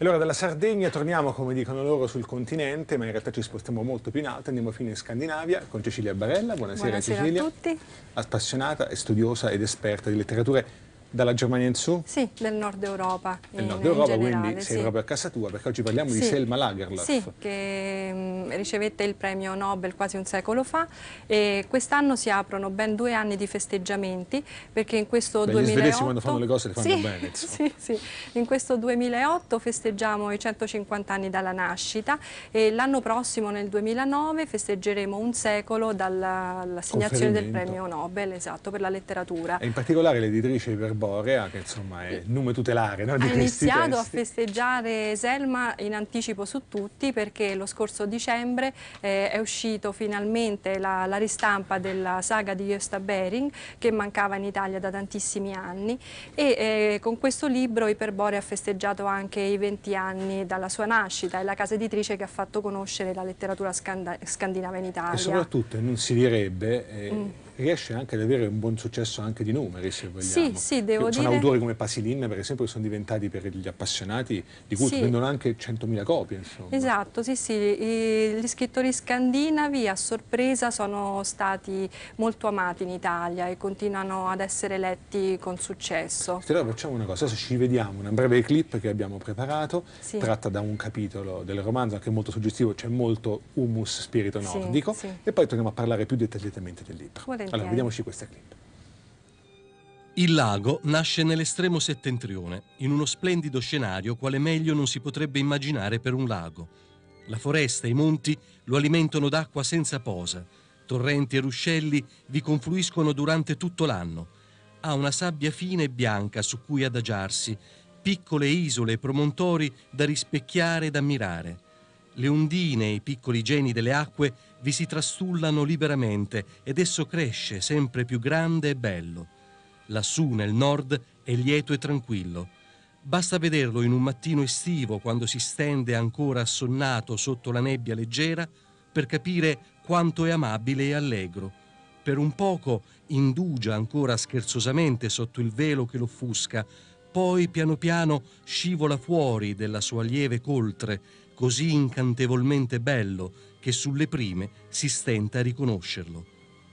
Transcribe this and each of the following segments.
Allora dalla Sardegna torniamo, come dicono loro, sul continente, ma in realtà ci spostiamo molto più in alto, andiamo fino in Scandinavia con Cecilia Barella. Buonasera, Buonasera Cecilia. a tutti. Appassionata, studiosa ed esperta di letterature dalla Germania in su? Sì, del nord Europa. Del nord Europa, generale, quindi sei sì. proprio a casa tua, perché oggi parliamo sì. di Selma Lagerlöf. Sì, che mh, mm, ricevette il premio Nobel quasi un secolo fa e quest'anno si aprono ben due anni di festeggiamenti, perché in questo Beh, 2008... Gli svedesi quando fanno le cose le fanno sì, bene. Insomma. Sì, sì. In questo 2008 festeggiamo i 150 anni dalla nascita e l'anno prossimo, nel 2009, festeggeremo un secolo dall'assegnazione del premio Nobel, esatto, per la letteratura. E in particolare l'editrice per Arborea, che insomma è il nome tutelare no, di ha iniziato a festeggiare Selma in anticipo su tutti perché lo scorso dicembre eh, è uscito finalmente la, la, ristampa della saga di Gösta Bering che mancava in Italia da tantissimi anni e eh, con questo libro Iperborea ha festeggiato anche i 20 anni dalla sua nascita, è la casa editrice che ha fatto conoscere la letteratura scandinava in Italia. E soprattutto, non si direbbe, eh, mm riesce anche ad avere un buon successo anche di numeri, se vogliamo. Sì, sì, devo sono dire... autori come Pasilin, per esempio, che sono diventati per gli appassionati di cui sì. vendono anche 100.000 copie, insomma. Esatto, sì, sì. gli scrittori scandinavi a sorpresa sono stati molto amati in Italia e continuano ad essere letti con successo. Allora facciamo una cosa, adesso ci vediamo una breve clip che abbiamo preparato, sì. tratta da un capitolo del romanzo, anche molto suggestivo, c'è cioè molto humus spirito nordico, sì, sì. e poi torniamo a parlare più dettagliatamente del libro. Volete volentieri. Allora, vediamoci questa clip. Il lago nasce nell'estremo settentrione, in uno splendido scenario quale meglio non si potrebbe immaginare per un lago. La foresta e i monti lo alimentano d'acqua senza posa. Torrenti e ruscelli vi confluiscono durante tutto l'anno. Ha una sabbia fine e bianca su cui adagiarsi, piccole isole e promontori da rispecchiare ed ammirare. Le ondine, i piccoli geni delle acque, vi si trastullano liberamente ed esso cresce sempre più grande e bello. Lassù nel nord è lieto e tranquillo. Basta vederlo in un mattino estivo quando si stende ancora assonnato sotto la nebbia leggera per capire quanto è amabile e allegro. Per un poco indugia ancora scherzosamente sotto il velo che l'offusca, poi piano piano scivola fuori della sua lieve coltre così incantevolmente bello che sulle prime si stenta a riconoscerlo.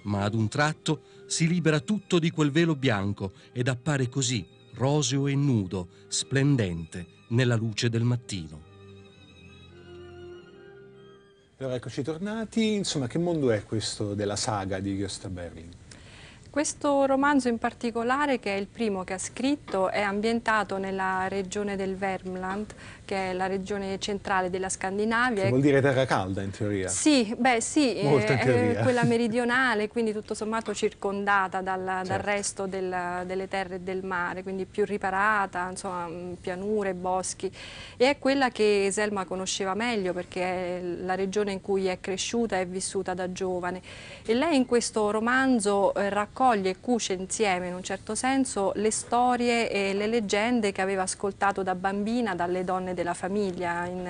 Ma ad un tratto si libera tutto di quel velo bianco ed appare così, roseo e nudo, splendente, nella luce del mattino. Allora eccoci tornati, insomma che mondo è questo della saga di Gösta Berling? Questo romanzo in particolare, che è il primo che ha scritto, è ambientato nella regione del Vermland, che è la regione centrale della Scandinavia. Che vuol dire terra calda in teoria? Sì, beh sì, Molto è, teoria. quella meridionale, quindi tutto sommato circondata dalla, certo. dal resto del, delle terre e del mare, quindi più riparata, insomma, pianure, boschi. E è quella che Selma conosceva meglio perché è la regione in cui è cresciuta e vissuta da giovane. E lei in questo romanzo eh, racconta raccoglie e cuce insieme in un certo senso le storie e le leggende che aveva ascoltato da bambina dalle donne della famiglia in,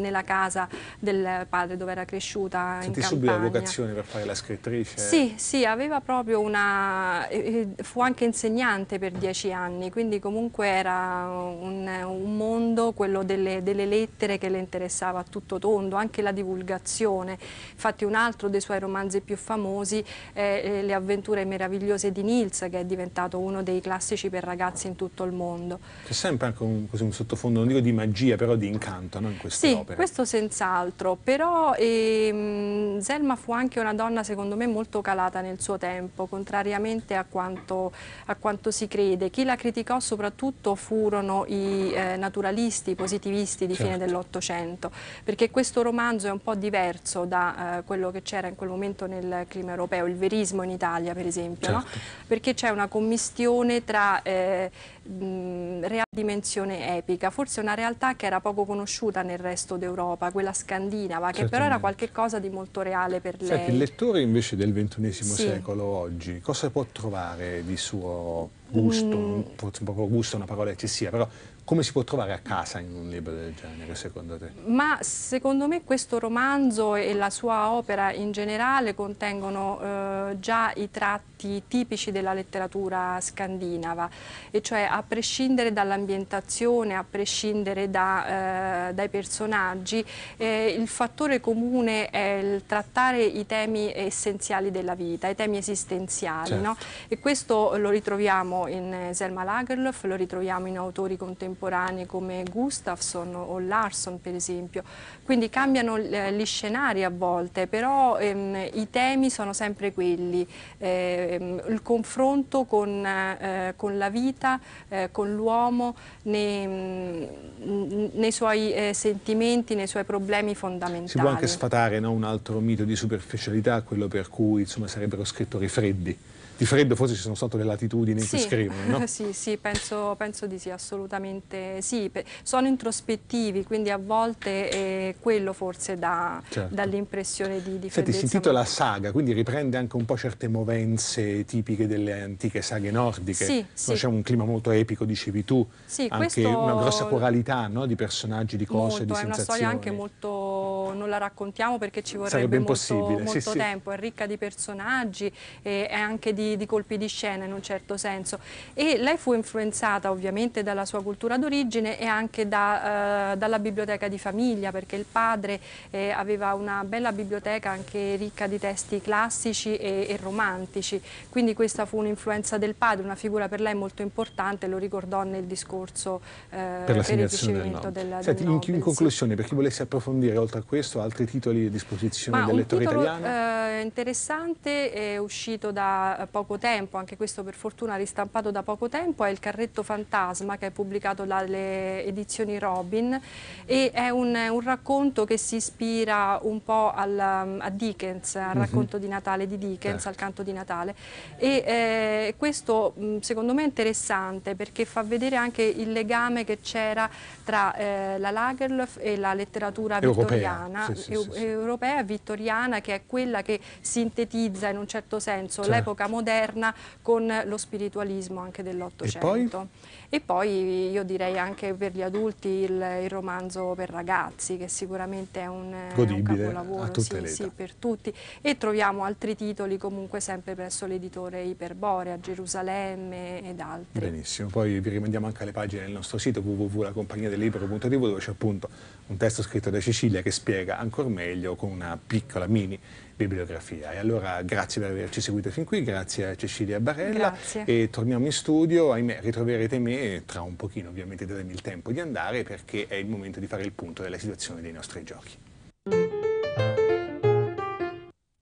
nella casa del padre dove era cresciuta Senti in subito la vocazione per fare la scrittrice? Sì, sì, aveva proprio una... fu anche insegnante per dieci anni quindi comunque era un, un mondo, quello delle, delle lettere che le interessava a tutto tondo anche la divulgazione, infatti un altro dei suoi romanzi più famosi è eh, Le avventure meravigliose meravigliose di Nils che è diventato uno dei classici per ragazzi in tutto il mondo. C'è sempre anche un, un, sottofondo, non dico di magia, però di incanto no? in queste sì, opere. questo senz'altro, però ehm, Zelma fu anche una donna secondo me molto calata nel suo tempo, contrariamente a quanto, a quanto si crede. Chi la criticò soprattutto furono i eh, naturalisti, i positivisti di certo. fine dell'Ottocento, perché questo romanzo è un po' diverso da eh, quello che c'era in quel momento nel clima europeo, il verismo in Italia per esempio certo. no? perché c'è una commistione tra eh, mh, dimensione epica, forse una realtà che era poco conosciuta nel resto d'Europa, quella scandinava, che però era qualcosa di molto reale per lei. Senti, il lettore invece del XXI sì. secolo oggi, cosa può trovare di suo gusto, mm. forse proprio gusto è una parola eccessiva, però come si può trovare a casa in un libro del genere, secondo te? Ma secondo me questo romanzo e la sua opera in generale contengono eh, già i tratti tipici della letteratura scandinava, e cioè a prescindere dall'ambientazione, a prescindere da, eh, dai personaggi, eh, il fattore comune è il trattare i temi essenziali della vita, i temi esistenziali. Certo. No? E questo lo ritroviamo in eh, Selma Lagerlöf, lo ritroviamo in autori contemporanei contemporanei come Gustafsson o Larson per esempio, quindi cambiano gli scenari a volte, però ehm, i temi sono sempre quelli, ehm, il confronto con, eh, con la vita, eh, con l'uomo, nei, mm, nei, suoi eh, sentimenti, nei suoi problemi fondamentali. Si può anche sfatare no, un altro mito di superficialità, quello per cui insomma, sarebbero scrittori freddi di freddo forse ci sono state le latitudini in cui scrivono, no? sì, sì, penso, penso, di sì, assolutamente sì. Sono introspettivi, quindi a volte è quello forse da, certo. dall'impressione di, di Senti, si intitola Saga, quindi riprende anche un po' certe movenze tipiche delle antiche saghe nordiche. Sì, sì. C'è un clima molto epico, dicevi tu, sì, anche una grossa coralità no? di personaggi, di cose, molto, di sensazioni. è una storia anche molto... non la raccontiamo perché ci vorrebbe molto, molto tempo, è ricca di personaggi, è anche di di, colpi di scena in un certo senso e lei fu influenzata ovviamente dalla sua cultura d'origine e anche da, eh, dalla biblioteca di famiglia perché il padre eh, aveva una bella biblioteca anche ricca di testi classici e, e romantici quindi questa fu un'influenza del padre, una figura per lei molto importante, lo ricordò nel discorso eh, per, per il ricevimento del, del Senti, Nobel, in, in, conclusione, per chi volesse approfondire oltre a questo altri titoli a disposizione Ma del lettore titolo, italiano? Eh, interessante, è uscito da eh, poco poco tempo, anche questo per fortuna ristampato da poco tempo, è Il carretto fantasma che è pubblicato dalle edizioni Robin e è un, un racconto che si ispira un po' al, a Dickens, al mm -hmm. racconto di Natale di Dickens, eh. al canto di Natale e eh, questo mm, secondo me è interessante perché fa vedere anche il legame che c'era tra eh, la Lagerlöf e la letteratura vittoriana, europea. Sì, sì, eu sì, europea vittoriana che è quella che sintetizza in un certo senso certo. l'epoca moderna moderna con lo spiritualismo anche dell'Ottocento. E, e poi? io direi anche per gli adulti il, il romanzo per ragazzi che sicuramente è un, Godibile, è un capolavoro sì, sì, per tutti e troviamo altri titoli comunque sempre presso l'editore Iperborea, Gerusalemme ed altri. Benissimo, poi vi rimandiamo anche alle pagine del nostro sito www.lacompagniadelibero.tv dove c'è appunto un testo scritto da Cecilia che spiega ancora meglio con una piccola mini bibliografia. E allora grazie per averci seguito fin qui, grazie a Cecilia Barella grazie. e torniamo in studio, ahimè ritroverete me tra un pochino, ovviamente datemi il tempo di andare perché è il momento di fare il punto della situazione dei nostri giochi.